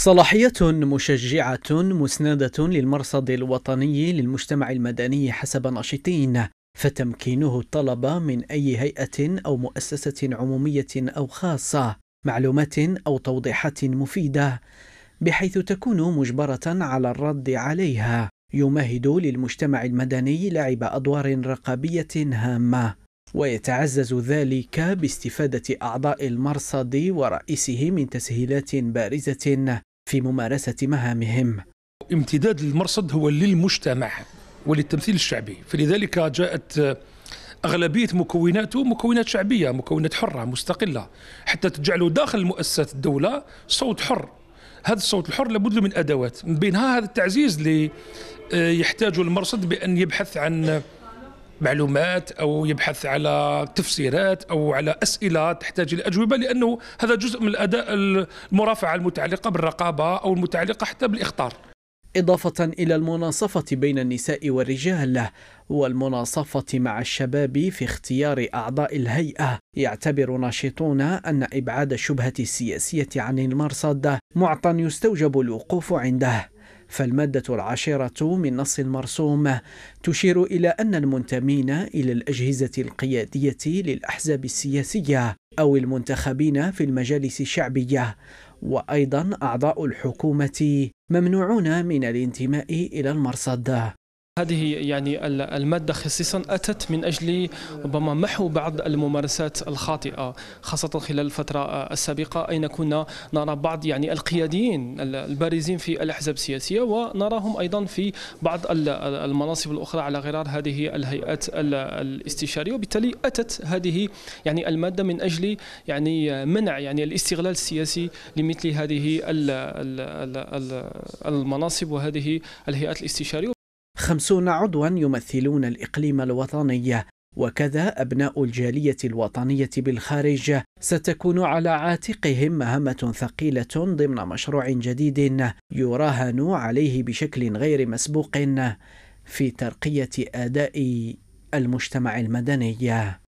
صلاحية مشجعة مسندة للمرصد الوطني للمجتمع المدني حسب ناشطين فتمكينه الطلب من أي هيئة أو مؤسسة عمومية أو خاصة معلومات أو توضيحات مفيدة بحيث تكون مجبرة على الرد عليها يمهد للمجتمع المدني لعب أدوار رقابية هامة ويتعزز ذلك باستفادة أعضاء المرصد ورئيسه من تسهيلات بارزة في ممارسة مهامهم امتداد المرصد هو للمجتمع وللتمثيل الشعبي فلذلك جاءت أغلبية مكوناته مكونات شعبية مكونات حرة مستقلة حتى تجعله داخل مؤسسة الدولة صوت حر هذا الصوت الحر لابد له من أدوات من بينها هذا التعزيز اللي يحتاج المرصد بأن يبحث عن معلومات او يبحث على تفسيرات او على اسئله تحتاج الى اجوبه لانه هذا جزء من الاداء المرافعه المتعلقه بالرقابه او المتعلقه حتى بالاخطار. إضافة إلى المناصفة بين النساء والرجال والمناصفة مع الشباب في اختيار أعضاء الهيئة يعتبر ناشطون أن إبعاد الشبهة السياسية عن المرصد معطى يستوجب الوقوف عنده فالمادة العاشرة من نص المرسوم تشير إلى أن المنتمين إلى الأجهزة القيادية للأحزاب السياسية أو المنتخبين في المجالس الشعبية وأيضا أعضاء الحكومة ممنوعون من الانتماء إلى المرصد هذه يعني المادة خصيصا أتت من أجل ربما محو بعض الممارسات الخاطئة خاصة خلال الفترة السابقة أين كنا نرى بعض يعني القياديين البارزين في الأحزاب السياسية ونراهم أيضا في بعض المناصب الأخرى على غرار هذه الهيئات الاستشارية وبالتالي أتت هذه يعني المادة من أجل يعني منع يعني الاستغلال السياسي لمثل هذه المناصب وهذه الهيئات الاستشارية خمسون عضوا يمثلون الإقليم الوطني وكذا أبناء الجالية الوطنية بالخارج ستكون على عاتقهم مهمة ثقيلة ضمن مشروع جديد يراهن عليه بشكل غير مسبوق في ترقية أداء المجتمع المدني